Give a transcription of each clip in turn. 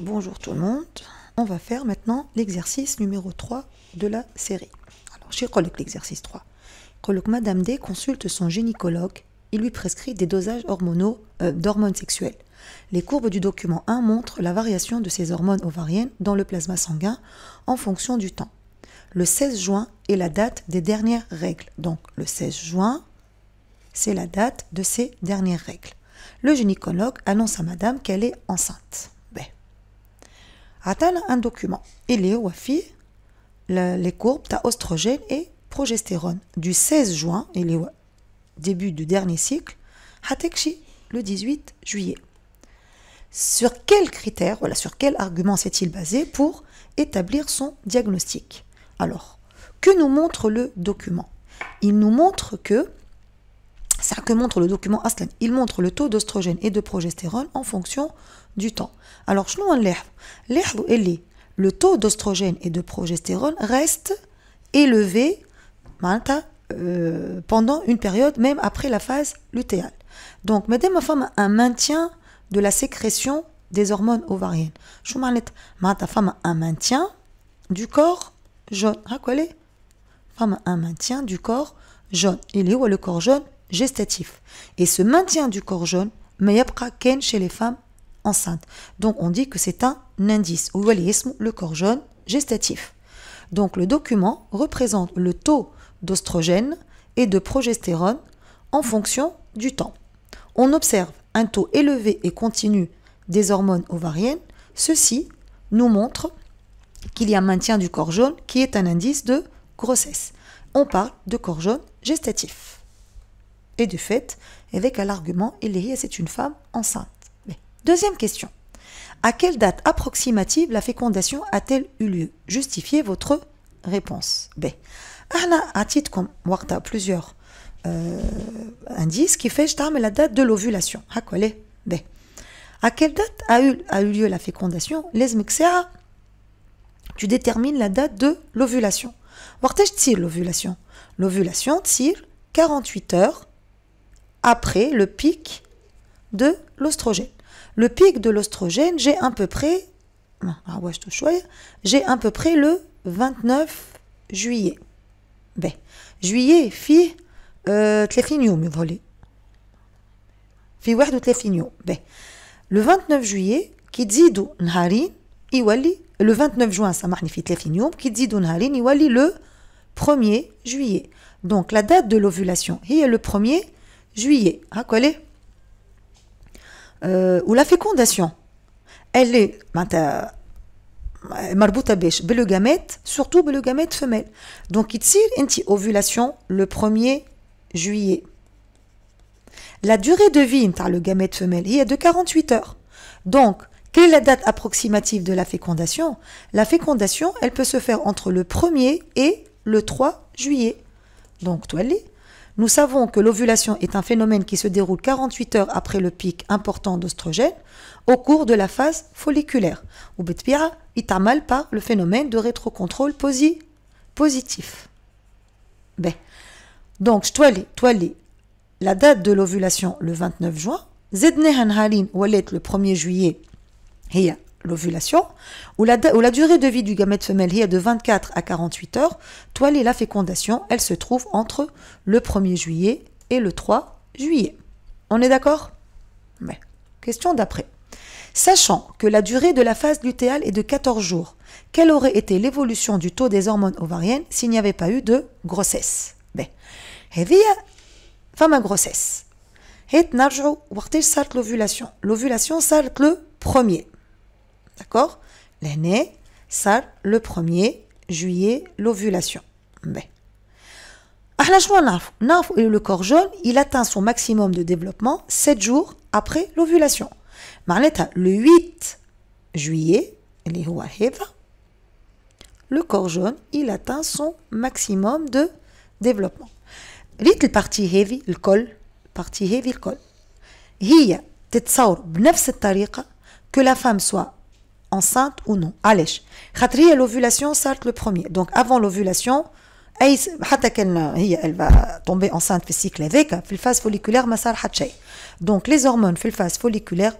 Bonjour tout le monde. On va faire maintenant l'exercice numéro 3 de la série. Alors, chez l'exercice 3. Madame D consulte son gynécologue. Il lui prescrit des dosages hormonaux euh, d'hormones sexuelles. Les courbes du document 1 montrent la variation de ces hormones ovariennes dans le plasma sanguin en fonction du temps. Le 16 juin est la date des dernières règles. Donc le 16 juin, c'est la date de ces dernières règles. Le gynécologue annonce à madame qu'elle est enceinte un document document. اللي هو فيه les courbes, تاع et et progestérone du 16 juin, اللي début du dernier cycle hatekchi le 18 juillet sur quel critère, voilà sur quel argument s'est-il basé pour établir son diagnostic alors que nous montre le document il nous montre que ça que montre le document Aslan. Il montre le taux d'ostrogène et de progestérone en fonction du temps. Alors, je nous est le taux d'ostrogène et de progestérone reste élevé euh, pendant une période, même après la phase lutéale. Donc, mesdames ma femme un maintien de la sécrétion des hormones ovariennes. Je ta femme un maintien du corps jaune. Ah, femme un maintien du corps jaune. Il est où le corps jaune gestatif. Et ce maintien du corps jaune, ken chez les femmes enceintes. Donc on dit que c'est un indice, ou le corps jaune gestatif. Donc le document représente le taux d'ostrogène et de progestérone en fonction du temps. On observe un taux élevé et continu des hormones ovariennes. Ceci nous montre qu'il y a maintien du corps jaune qui est un indice de grossesse. On parle de corps jaune gestatif. Et de fait, avec l'argument, il c'est une femme enceinte. Deuxième question. À quelle date approximative la fécondation a-t-elle eu lieu Justifiez votre réponse. B. à titre comme plusieurs euh, indices qui fait je la date de l'ovulation. B. À quelle date a eu, a eu lieu la fécondation Les tu détermines la date de l'ovulation. je tire l'ovulation. L'ovulation tire 48 heures après le pic de l'ostrogène. Le pic de l'ostrogène, j'ai à peu près, ah j'ai à peu près le 29 juillet. Ben, juillet, fi, euh, mais يوم ben, Le 29 31 qui dit du 29 جويي كي تزيدوا Le iwali le 29 juin ça في 30 يوم كي il y le 1er juillet. Donc la date de l'ovulation il est le 1er juillet, hein, quoi euh, ou la fécondation, elle est ben, marbouta bêche, le gamète, surtout le gamète femelle. Donc, il tire anti ovulation le 1er juillet. La durée de vie de le gamète femelle est de 48 heures. Donc, quelle est la date approximative de la fécondation La fécondation, elle peut se faire entre le 1er et le 3 juillet. Donc, toi, nous savons que l'ovulation est un phénomène qui se déroule 48 heures après le pic important d'ostrogène au cours de la phase folliculaire. Ou betbira, mal par le phénomène de rétrocontrôle positif. Ben, donc, je la date de l'ovulation le 29 juin. Zedne Hanhalin, le 1er juillet, l'ovulation, où la, durée de vie du gamète femelle est de 24 à 48 heures, toile et la fécondation, elle se trouve entre le 1er juillet et le 3 juillet. On est d'accord Mais, question d'après. Sachant que la durée de la phase lutéale est de 14 jours, quelle aurait été l'évolution du taux des hormones ovariennes s'il n'y avait pas eu de grossesse Mais, ben, eh femme à grossesse. Et l'ovulation. L'ovulation, le premier. D'accord L'année, ça, le 1er juillet, l'ovulation. Mais. Ben. Le corps jaune, il atteint son maximum de développement 7 jours après l'ovulation. Le 8 juillet, le corps jaune, il atteint son maximum de développement. Little partie heavy, le col, partie heavy, le col. de la même que la femme soit enceinte ou non. allez Khatri et l'ovulation, c'est le premier. Donc avant l'ovulation, euh, elle va tomber enceinte في cycle avec في الفاز فوليكولير ما صار حتى شيء la phase folliculaire,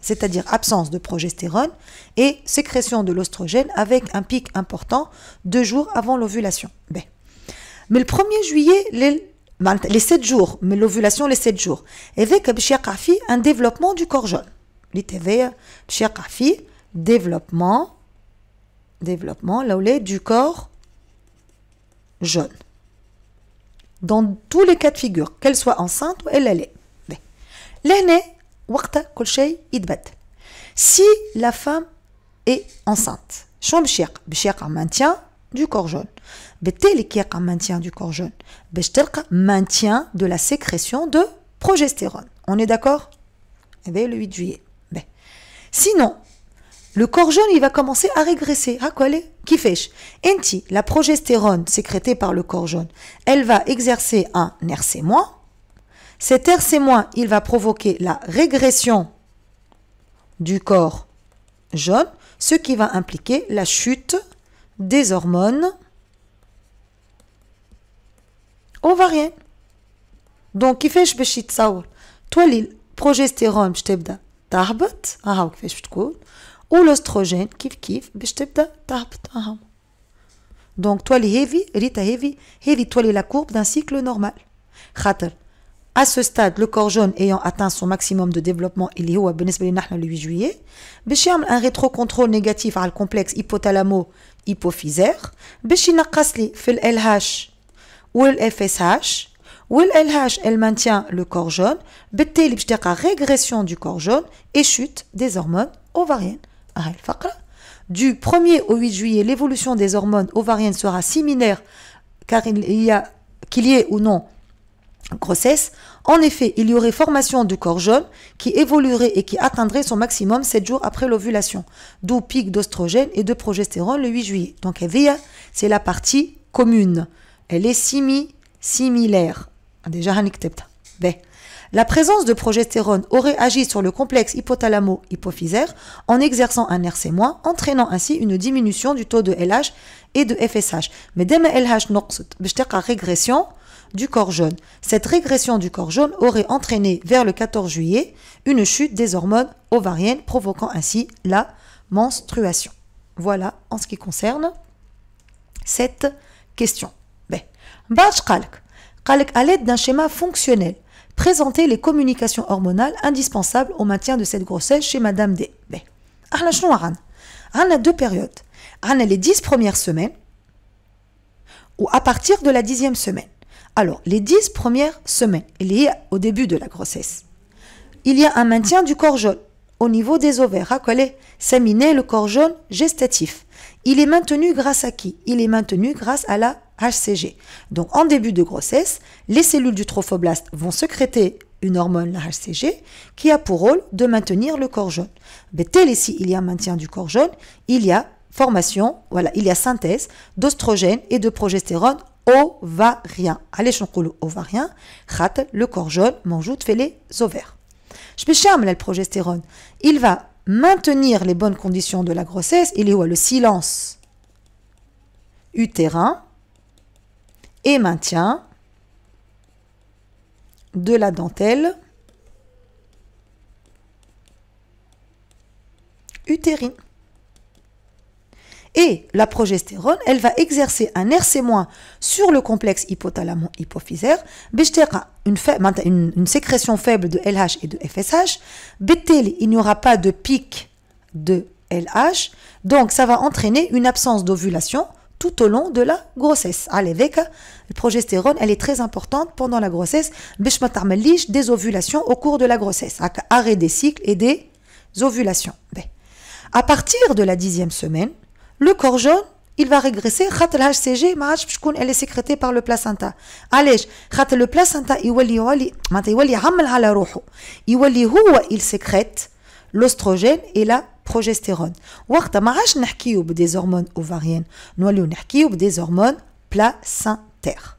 c'est-à-dire absence de progestérone et sécrétion de l'ostrogène avec un pic important deux jours avant l'ovulation. Ben. Mais le 1er juillet, les, 7 jours, mais l'ovulation les 7 jours, avec un développement du corps jaune. Les TV, chirgraphie, développement, développement, du corps jeune. Dans tous les cas de figure, qu'elle soit enceinte ou elle l'est. Si la femme est enceinte, shams chir à maintien du corps jeune. Betel à maintien du corps jeune. Betelka maintien de la sécrétion de progestérone. On est d'accord? Eh le 8 juillet. Sinon, le corps jaune, il va commencer à régresser. À ah, quoi Qui fait Enti, la progestérone sécrétée par le corps jaune, elle va exercer un RC-. Cet RC-, il va provoquer la régression du corps jaune, ce qui va impliquer la chute des hormones ovariennes. Donc, qui fait Toi, progestérone, je تهبط هاو كيفاش تكون والاستروجين كيف كيف باش تبدا تهبط هاو دونك تولي هيفي ريتا هيفي هيفي تولي لا كورب دان سيكل نورمال خاطر À ce stade, le corps jaune ayant atteint son maximum de développement, il est le 8 juillet, بشيعمل un rétrocontrôle négatif على complexe hypothalamo-hypophysaire, باش ينقص لي في ال LH ou le FSH, LH, elle maintient le corps jaune بالتالي régression du corps jaune et chute des hormones ovariennes du 1er au 8 juillet l'évolution des hormones ovariennes sera similaire car il y a qu'il y ait ou non grossesse. En effet, il y aurait formation du corps jaune qui évoluerait et qui atteindrait son maximum 7 jours après l'ovulation, d'où pic d'ostrogène et de progestérone le 8 juillet. Donc, Evia, eh c'est la partie commune. Elle est simi, similaire. La présence de progestérone aurait agi sur le complexe hypothalamo-hypophysaire en exerçant un RC-, entraînant ainsi une diminution du taux de LH et de FSH. Mais dès LH régression du corps jaune. Cette régression du corps jaune aurait entraîné vers le 14 juillet une chute des hormones ovariennes provoquant ainsi la menstruation. Voilà en ce qui concerne cette question. Bachkalk à l'aide d'un schéma fonctionnel, présenter les communications hormonales indispensables au maintien de cette grossesse chez Madame D. B. en a a deux périodes. On a les dix premières semaines ou à partir de la dixième semaine. Alors, les dix premières semaines, il y au début de la grossesse. Il y a un maintien du corps jaune au niveau des ovaires, à ah, séminer le corps jaune gestatif. Il est maintenu grâce à qui Il est maintenu grâce à la HCG. Donc en début de grossesse, les cellules du trophoblast vont sécréter une hormone, la HCG, qui a pour rôle de maintenir le corps jaune. Mais tel ici il y a maintien du corps jaune, il y a formation, voilà, il y a synthèse d'ostrogène et de progestérone ovarien. Allez, chankoulou ovarien, rate le corps jaune, manjoute, fait les ovaires. Je le progestérone. Il va maintenir les bonnes conditions de la grossesse, il est a le silence utérin, et maintien de la dentelle utérine. Et la progestérone, elle va exercer un RC- sur le complexe hypothalamo-hypophysaire, une, une, sécrétion faible de LH et de FSH. BTL, il n'y aura pas de pic de LH, donc ça va entraîner une absence d'ovulation, tout au long de la grossesse. Allez, avec le progestérone, elle est très importante pendant la grossesse. des ovulations au cours de la grossesse. Arrêt des cycles et des ovulations. À partir de la dixième semaine, le corps jaune, il va régresser. Le HCG, elle est sécrétée par le placenta. Allez, le placenta, il sécrète l'ostrogène et la progestérone. Warta marash nakiyub des hormones ovariennes. Noaliou nakiyub des hormones placentaires.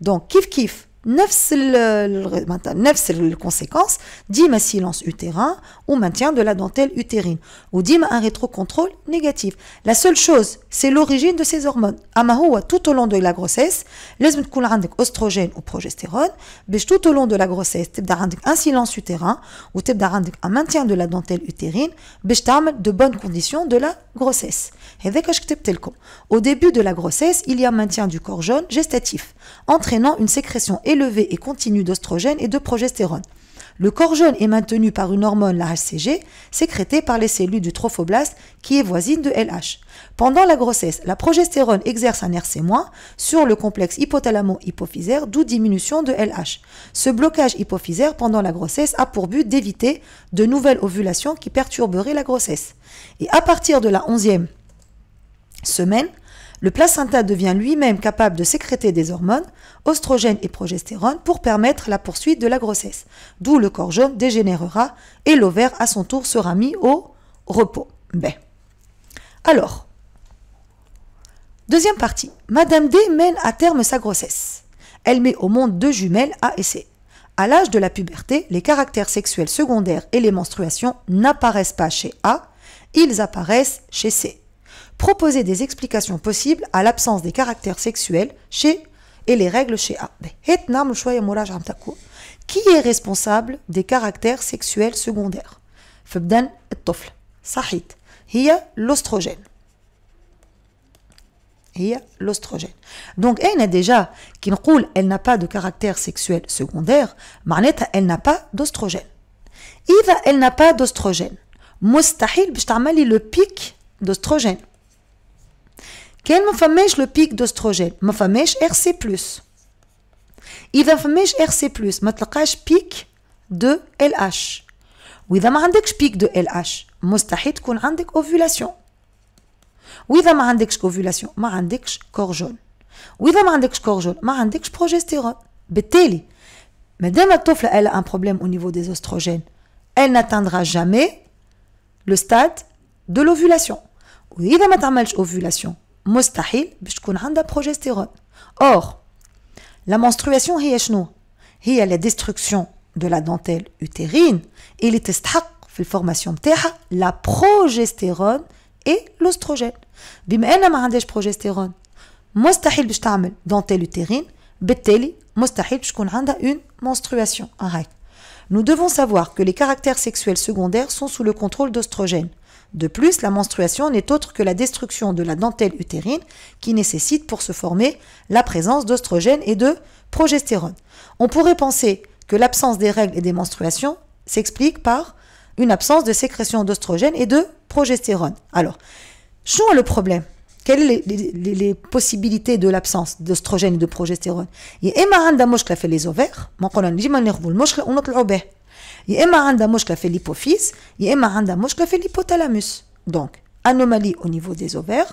Donc, kif kif. Euh, neuf cellules conséquences, dix un silence utérin ou maintien de la dentelle utérine ou un rétrocontrôle négatif la seule chose c'est l'origine de ces hormones اما tout au long de la grossesse لازم تكون عندك oestrogène ou progestérone tout au long de la grossesse un silence utérin ou un maintien de la dentelle utérine باش تعمل de bonnes conditions de la grossesse au début de la grossesse il y a un maintien du corps jaune gestatif entraînant une sécrétion élevé et continue d'ostrogène et de progestérone. Le corps jeune est maintenu par une hormone, la HCG, sécrétée par les cellules du trophoblaste qui est voisine de LH. Pendant la grossesse, la progestérone exerce un RC- sur le complexe hypothalamo-hypophysaire, d'où diminution de LH. Ce blocage hypophysaire pendant la grossesse a pour but d'éviter de nouvelles ovulations qui perturberaient la grossesse. Et à partir de la 11e semaine, le placenta devient lui-même capable de sécréter des hormones, oestrogènes et progestérone, pour permettre la poursuite de la grossesse. D'où le corps jaune dégénérera et l'ovaire à son tour sera mis au repos. Ben. Alors, deuxième partie. Madame D mène à terme sa grossesse. Elle met au monde deux jumelles A et C. À l'âge de la puberté, les caractères sexuels secondaires et les menstruations n'apparaissent pas chez A, ils apparaissent chez C proposer des explications possibles à l'absence des caractères sexuels chez et les règles chez A. Qui est responsable des caractères sexuels secondaires il l'ostrogène. a l'ostrogène. Donc elle est déjà qui elle n'a pas de caractère sexuel secondaire, معناتها elle n'a pas d'ostrogène. Iva, elle n'a pas d'ostrogène, مستحيل le pic d'ostrogène. Quel le pic d'ostrogène? Je suis RC ⁇. Je suis RC ⁇. Je suis RC ⁇. Je suis RC ⁇. Je suis RC ⁇. Je suis RC ⁇. Je suis RC ⁇. Je suis RC ⁇. Je suis RC ⁇. Je suis RC ⁇. Je suis RC ⁇. Je suis RC ⁇. Je suis RC ⁇. Je suis RC ⁇. Je suis RC ⁇. Je suis RC ⁇ Je RC. Je suis RC. LH. le pic de LH. RC. Je suis RC. Je a le pic de RC. Je suis RC. Je suis RC. Je suis corps jaune, suis RC. Je a RC. Je ma RC. a suis Impossible qu'il y de la progestérone. Or, la menstruation, qu'est-ce que c'est la destruction de la dentelle utérine et il est requis dans la formation de la progestérone et l'oestrogène. Si on n'ai pas de progestérone, impossible que la dentelle utérine se forme. Par impossible qu'il y ait une menstruation. Nous devons savoir que les caractères sexuels secondaires sont sous le contrôle d'œstrogène. De plus, la menstruation n'est autre que la destruction de la dentelle utérine qui nécessite pour se former la présence d'oestrogènes et de progestérone. On pourrait penser que l'absence des règles et des menstruations s'explique par une absence de sécrétion d'oestrogène et de progestérone. Alors, chou le problème. Quelles sont les, possibilités de l'absence d'ostrogène et de progestérone Il y a fait les ovaires, on a اما عندها مشكله il ليبوفيس a اما عندها qui fait l'hypothalamus. Donc, anomalie au niveau des ovaires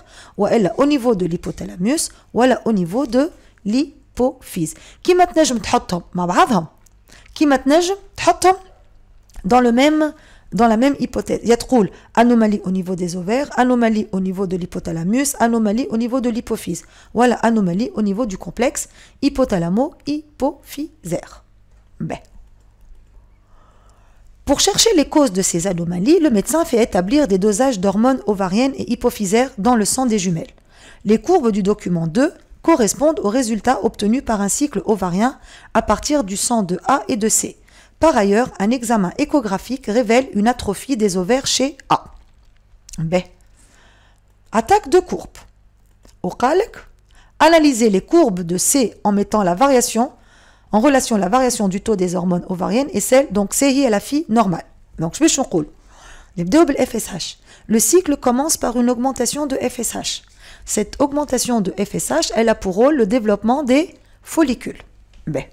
elle au niveau de l'hypothalamus elle au niveau de l'hypophyse qui تنجم me مع Qui maintenant je dans le même dans la même hypothèse. Il y a anomalie au niveau des ovaires, anomalie au niveau de l'hypothalamus, anomalie au niveau de l'hypophyse. Voilà, anomalie au niveau du complexe hypothalamo-hypophysaire. Ben. Pour chercher les causes de ces anomalies, le médecin fait établir des dosages d'hormones ovariennes et hypophysaires dans le sang des jumelles. Les courbes du document 2 correspondent aux résultats obtenus par un cycle ovarien à partir du sang de A et de C. Par ailleurs, un examen échographique révèle une atrophie des ovaires chez A. B. Attaque de courbe. Au calque, analyser les courbes de C en mettant la variation en relation la variation du taux des hormones ovariennes et celle, donc série à la fille normale. Donc je vais double FSH. Le cycle commence par une augmentation de FSH. Cette augmentation de FSH, elle a pour rôle le développement des follicules. Ben.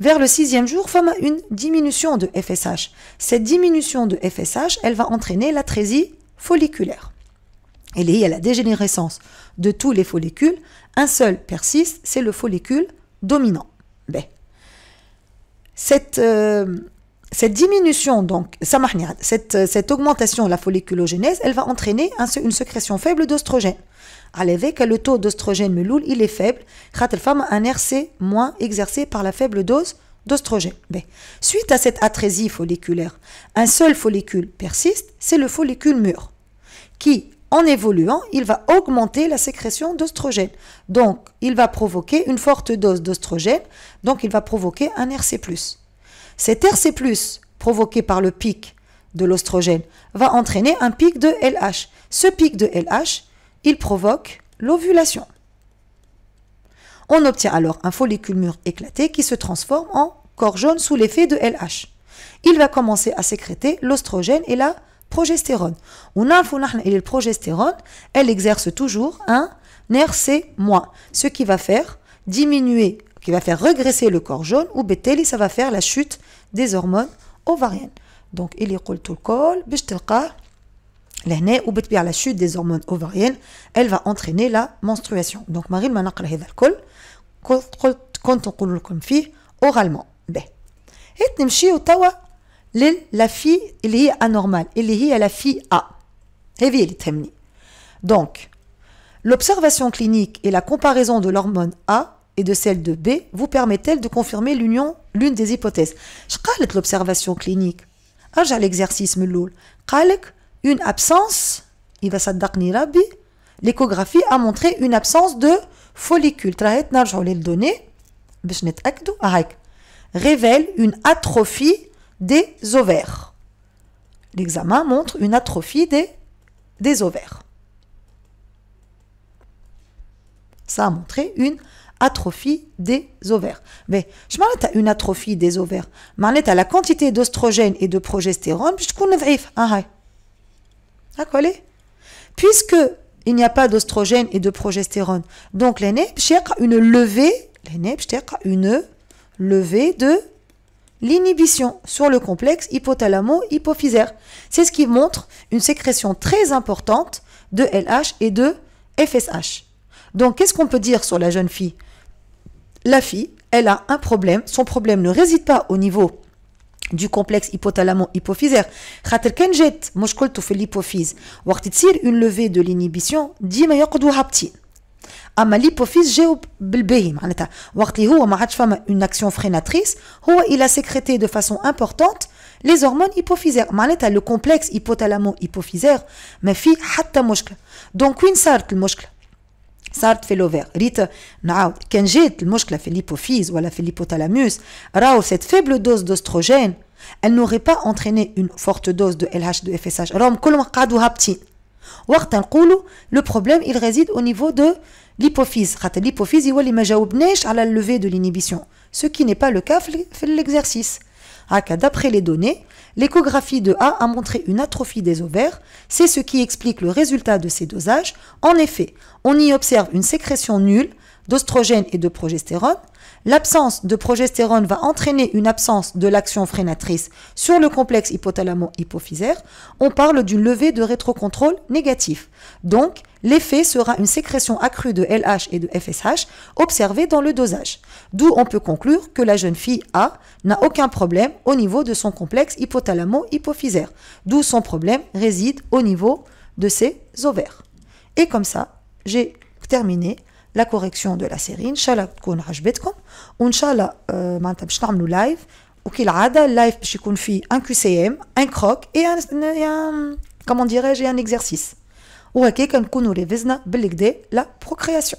Vers le sixième jour, femme a une diminution de FSH. Cette diminution de FSH, elle va entraîner trésie folliculaire. est liée à la dégénérescence de tous les follicules, un seul persiste, c'est le follicule dominant cette, euh, cette diminution, donc, cette, euh, cette augmentation de la folliculogénèse, elle va entraîner une sécrétion faible d'ostrogène. À que le taux d'ostrogène meloul, il est faible. la femme un RC moins exercé par la faible dose d'ostrogène. Ben, suite à cette atrésie folliculaire, un seul follicule persiste, c'est le follicule mûr, qui, en évoluant, il va augmenter la sécrétion d'ostrogène. Donc, il va provoquer une forte dose d'ostrogène, donc il va provoquer un RC+. Cet RC+, provoqué par le pic de l'ostrogène, va entraîner un pic de LH. Ce pic de LH, il provoque l'ovulation. On obtient alors un follicule mûr éclaté qui se transforme en corps jaune sous l'effet de LH. Il va commencer à sécréter l'ostrogène et la progestérone. On a le progestérone, elle exerce toujours un nerf C-, ce qui va faire diminuer, qui va faire regresser le corps jaune ou et ça va faire la chute des hormones ovariennes. Donc, il y a le col, ou la chute des hormones ovariennes, elle va entraîner la menstruation. Donc, Marine m'a l'alcool quand on oralement. Et nous le la fille est est anormale Il à la fille A donc l'observation clinique et la comparaison de l'hormone A et de celle de B vous permettent-elles de confirmer l'union l'une des hypothèses je de l'observation clinique ah, J'ai l'exercice une absence l'échographie a montré une absence de follicule je نرجعوا للدوني باش نتاكدوا révèle une atrophie des ovaires. L'examen montre une atrophie des, des ovaires. Ça a montré une atrophie des ovaires. Mais je m'arrête à une atrophie des ovaires. M'arrête à la quantité d'ostrogène et de progestérone, Puisqu'il ah ah, Puisque il n'y a pas d'ostrogène et de progestérone, donc l'aîné cherche une levée, l'aîné cherche une levée de l'inhibition sur le complexe hypothalamo-hypophysaire. C'est ce qui montre une sécrétion très importante de LH et de FSH. Donc, qu'est-ce qu'on peut dire sur la jeune fille La fille, elle a un problème. Son problème ne réside pas au niveau du complexe hypothalamo-hypophysaire. خاطر l'hypophyse une levée de l'inhibition que à ma l'hypophyse géoblbehi. Wart lihu, ma une action freinatrice, ou il a sécrété de façon importante les hormones hypophysaires. Ma le complexe hypothalamo-hypophysaire, mais hatta moskkle. Donc, sart le muscle Sart fait l'ovaire. Rite, qu'en j'ai le muscle fait l'hypophyse, ou alors fait l'hypothalamus, rao, cette faible dose d'oestrogène, elle n'aurait pas entraîné une forte dose de lh de fsh Rome, comme kadu hapti. Ou t'en le problème, il réside au niveau de l'hypophyse l'hypophyse il ma à la levée de l'inhibition ce qui n'est pas le cas fait l'exercice ah, d'après les données l'échographie de A a montré une atrophie des ovaires c'est ce qui explique le résultat de ces dosages en effet on y observe une sécrétion nulle d'ostrogène et de progestérone L'absence de progestérone va entraîner une absence de l'action freinatrice sur le complexe hypothalamo-hypophysaire. On parle d'une levée de rétrocontrôle négatif. Donc, l'effet sera une sécrétion accrue de LH et de FSH observée dans le dosage. D'où on peut conclure que la jeune fille A n'a aucun problème au niveau de son complexe hypothalamo-hypophysaire, d'où son problème réside au niveau de ses ovaires. Et comme ça, j'ai terminé la correction de la série. Inch'Allah, euh, live. un et un, comment dirais-je un exercice ou à quelqu'un qui a vu les la procréation.